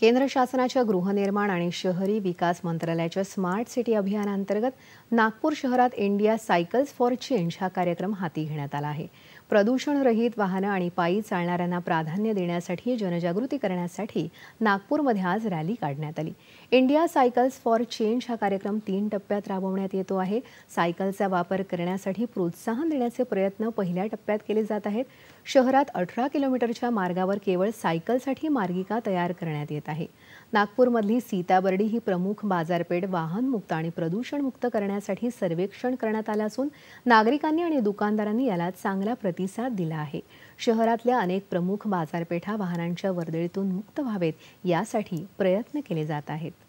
केंद्र शासनाच्या गृहनिर्माण आणि शहरी विकास मंत्रालयाच्या स्मार्ट सिटी अभियानांतर्गत नागपूर शहरात इंडिया सायकल्स फॉर चेंज हा कार्यक्रम हाती घेण्यात आला आहे प्रदूषणरहित वाहनं आणि पायी चालणाऱ्यांना प्राधान्य देण्यासाठी जनजागृती करण्यासाठी नागपूरमध्ये आज रॅली काढण्यात आली इंडिया सायकल्स फॉर चेंज हा कार्यक्रम तीन टप्प्यात राबवण्यात येतो आहे सायकलचा वापर करण्यासाठी प्रोत्साहन देण्याचे प्रयत्न पहिल्या टप्प्यात केले जात आहेत शहरात अठरा किलोमीटरच्या मार्गावर केवळ सायकलसाठी मार्गिका तयार करण्यात येते आहे नागपूरमधली सीताबर्डी ही प्रमुख बाजारपेठ मुक्त आणि मुक्त करण्यासाठी सर्वेक्षण करण्यात आलं असून नागरिकांनी आणि दुकानदारांनी याला चांगला प्रतिसाद दिला आहे शहरातल्या अनेक प्रमुख बाजारपेठा वाहनांच्या वर्दळीतून मुक्त व्हावेत यासाठी प्रयत्न केले जात आहेत